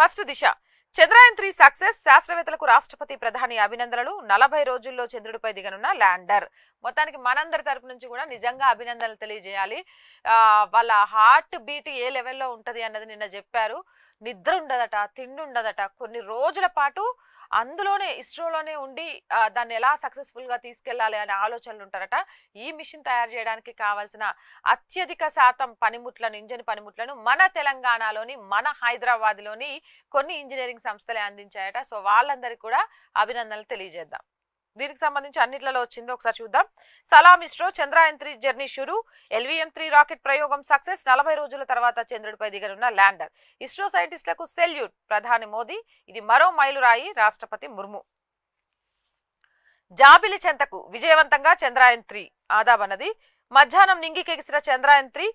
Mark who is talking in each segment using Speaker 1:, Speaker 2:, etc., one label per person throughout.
Speaker 1: first దిశ Chandrayaan three success శాస్త్రవేత్తలకు రాష్ట్రపతి ప్రధాని అభినందనలు నలభై రోజుల్లో చంద్రుడిపై దిగనున్న ల్యాండర్ మొత్తానికి మనందరి తరపు నుంచి కూడా నిజంగా అభినందనలు తెలియజేయాలి వాళ్ళ హార్ట్ బీట్ ఏ లెవెల్లో ఉంటుంది అన్నది నిన్న చెప్పారు నిద్ర ఉండదట తిండి ఉండదట కొన్ని రోజుల పాటు అందులోనే ఇస్రోలోనే ఉండి దాన్ని ఎలా సక్సెస్ఫుల్గా తీసుకెళ్లాలి అనే ఆలోచనలు ఉంటారట ఈ మిషన్ తయారు చేయడానికి కావాల్సిన అత్యధిక శాతం పనిముట్లను ఇంజన్ పనిముట్లను మన తెలంగాణలోని మన హైదరాబాద్లోని కొన్ని ఇంజనీరింగ్ సంస్థలే అందించాయట సో వాళ్ళందరికీ కూడా అభినందనలు తెలియజేద్దాం దీనికి సంబంధించి అన్నిట్లలో వచ్చింది ఒకసారి చూద్దాం సలాం ఇస్రో చంద్రాయన్ త్రీ జర్నీ షురు ఎల్వీఎం త్రీ రాకెట్ ప్రయోగం సక్సెస్ నలభై రోజుల తర్వాత చంద్రుడిపై దిగనున్న ల్యాండర్ ఇస్రో సైంటిస్టులకు సెల్యూట్ ప్రధాని మోదీ ఇది మరో మైలురాయి రాష్ట్రపతి ముర్ము జాబిలి చెంతకు విజయవంతంగా చంద్రాయన్ త్రీ ఆదాబన్నది మధ్యాహ్నం నింగికెగిసిన చంద్రాయన్ త్రీ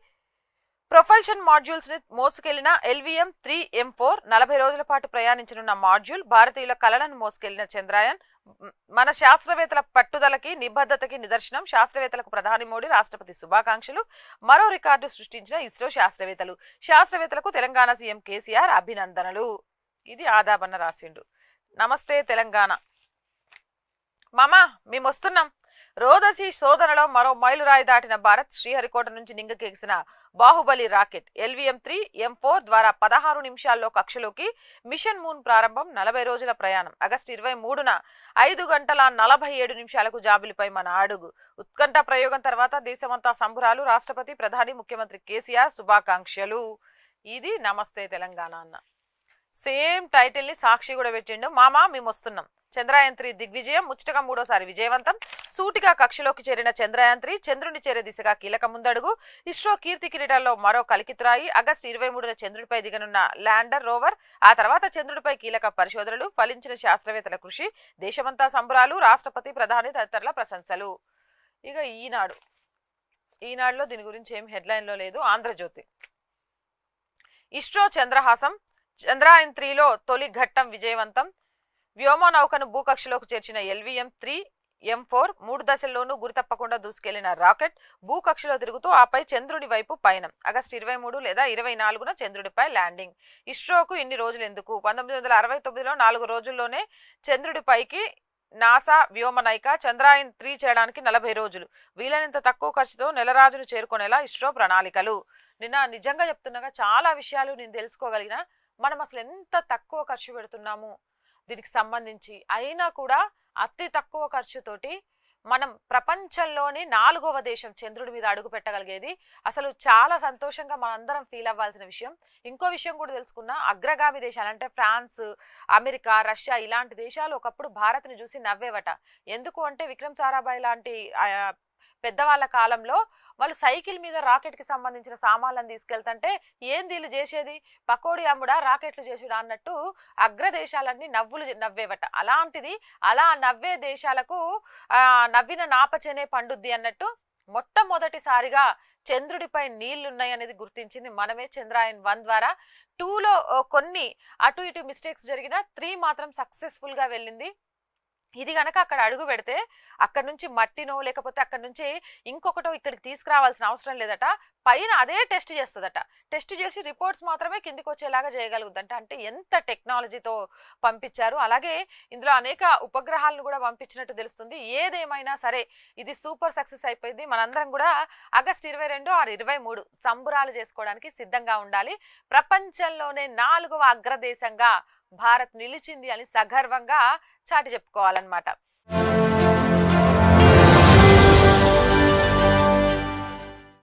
Speaker 1: ప్రొఫల్షన్ మాడ్యూల్స్ ని మోసుకెళ్లిన ఎల్వీఎం త్రీ ఎం ఫోర్ నలభై రోజుల పాటు ప్రయాణించనున్న మాడ్యూల్ భారతీయుల కళలను మోసుకెళ్లిన చంద్రాయన్ మన శాస్త్రవేత్తల పట్టుదలకి నిబద్ధతకి నిదర్శనం శాస్త్రవేత్తలకు ప్రధాని మోడీ రాష్ట్రపతి శుభాకాంక్షలు మరో రికార్డు సృష్టించిన ఇస్రో శాస్త్రవేత్తలు శాస్త్రవేత్తలకు తెలంగాణ సీఎం కేసీఆర్ అభినందనలు ఇది ఆదాబన్న రాసిండు నమస్తే తెలంగాణ మామా మేము వస్తున్నాం రోదసి శోధనలో మరో మైలురాయి దాటిన భారత్ శ్రీహరికోట నుంచి నింగకేసిన Baahubali rocket LVM three M four ద్వారా పదహారు నిమిషాల్లో కక్షలోకి మిషన్ మూన్ ప్రారంభం నలభై రోజుల ప్రయాణం ఆగస్టు ఇరవై మూడున ఐదు గంటల నలభై ఏడు నిమిషాలకు జాబిలిపై మన అడుగు ఉత్కంఠ ప్రయోగం తర్వాత దేశమంతా సంబురాలు రాష్ట్రపతి ప్రధాని ముఖ్యమంత్రి కేసీఆర్ శుభాకాంక్షలు ఇది నమస్తే తెలంగాణ అన్న సేమ్ టైటిల్ ని సాక్షి కూడా పెట్టిండు మామా మేము వస్తున్నాం చంద్రయాంత్రి దిగ్విజయం ముచ్చటగా మూడోసారి విజయవంతం సూటిగా కక్షలోకి చేరిన చంద్రయాంత్రి చంద్రుని చేరే దిశగా కీలక ముందడుగు ఇస్రో కీర్తి కిరీటాల్లో మరో కలికితురాయి ఆగస్టు ఇరవై మూడున చంద్రుడిపై దిగనున్న ల్యాండర్ రోవర్ ఆ తర్వాత చంద్రుడిపై కీలక పరిశోధనలు ఫలించిన శాస్త్రవేత్తల కృషి దేశమంతా సంబరాలు రాష్ట్రపతి ప్రధాని తదితరుల ప్రశంసలు ఇక ఈనాడు ఈనాడులో దీని గురించి ఏం హెడ్లైన్లో లేదు ఆంధ్రజ్యోతి ఇస్రో చంద్రహాసం చంద్రాయన్ త్రీలో తొలి ఘట్టం విజయవంతం వ్యోమనౌకను భూకక్షలోకి చేర్చిన ఎల్వీఎం త్రీ ఎం ఫోర్ మూడు దశల్లోనూ గురితప్పకుండా దూసుకెళ్లిన రాకెట్ భూకక్షలో తిరుగుతూ ఆపై చంద్రుడి వైపు పయనం ఆగస్టు ఇరవై మూడు లేదా ఇరవై నాలుగున చంద్రుడిపై ల్యాండింగ్ ఇస్రోకు ఇన్ని రోజులు ఎందుకు పంతొమ్మిది వందల అరవై తొమ్మిదిలో నాలుగు రోజుల్లోనే చంద్రుడిపైకి నాసా వ్యోమనైక చంద్రాయన్ త్రీ చేయడానికి నలభై రోజులు వీలైనంత తక్కువ ఖర్చుతో నెలరాజును చేరుకునేలా ఇస్రో ప్రణాళికలు నిన్న నిజంగా చెప్తున్నాగా చాలా విషయాలు నేను తెలుసుకోగలిగిన మనం అసలు ఎంత తక్కువ ఖర్చు పెడుతున్నాము దీనికి సంబంధించి అయినా కూడా అతి తక్కువ ఖర్చుతోటి మనం ప్రపంచంలోని నాలుగవ దేశం చంద్రుడి మీద అడుగు పెట్టగలిగేది అసలు చాలా సంతోషంగా మనందరం ఫీల్ అవ్వాల్సిన విషయం ఇంకో విషయం కూడా తెలుసుకున్నా అగ్రగామి దేశాలు అంటే ఫ్రాన్స్ అమెరికా రష్యా ఇలాంటి దేశాలు ఒకప్పుడు భారత్ని చూసి నవ్వేవట ఎందుకు అంటే విక్రమ్ సారాభాయ్ లాంటి పెద్దవాళ్ళ కాలంలో వాళ్ళు సైకిల్ మీద రాకెట్కి సంబంధించిన సామాన్లను తీసుకెళ్తుంటే ఏంది వీళ్ళు చేసేది పకోడి అమ్ముడా రాకెట్లు చేసుడా అన్నట్టు అగ్రదేశాలన్నీ నవ్వులు నవ్వేవట అలాంటిది అలా నవ్వే దేశాలకు నవ్విన నాపచనే పండుద్ది అన్నట్టు మొట్టమొదటిసారిగా చంద్రుడిపై నీళ్లున్నాయనేది గుర్తించింది మనమే చంద్రాయన్ వన్ ద్వారా టూలో కొన్ని అటు ఇటు మిస్టేక్స్ జరిగిన త్రీ మాత్రం సక్సెస్ఫుల్గా వెళ్ళింది ఇది కనుక అక్కడ అడుగు పెడితే అక్కడ నుంచి మట్టినో లేకపోతే అక్కడ నుంచి ఇంకొకటో ఇక్కడికి తీసుకురావాల్సిన అవసరం లేదట పైన అదే టెస్ట్ చేస్తుందట టెస్ట్ చేసి రిపోర్ట్స్ మాత్రమే కిందికి వచ్చేలాగా చేయగలుగుద్దంట అంటే ఎంత టెక్నాలజీతో పంపించారు అలాగే ఇందులో అనేక ఉపగ్రహాలను కూడా పంపించినట్టు తెలుస్తుంది ఏదేమైనా సరే ఇది సూపర్ సక్సెస్ అయిపోయింది మనందరం కూడా ఆగస్ట్ ఇరవై రెండు ఆరు ఇరవై మూడు సంబురాలు చేసుకోవడానికి సిద్ధంగా ఉండాలి ప్రపంచంలోనే నాలుగవ అగ్రదేశంగా భారత్ నిలిచింది అని సగర్వంగా చాటి చెప్పుకోవాలన్నమాట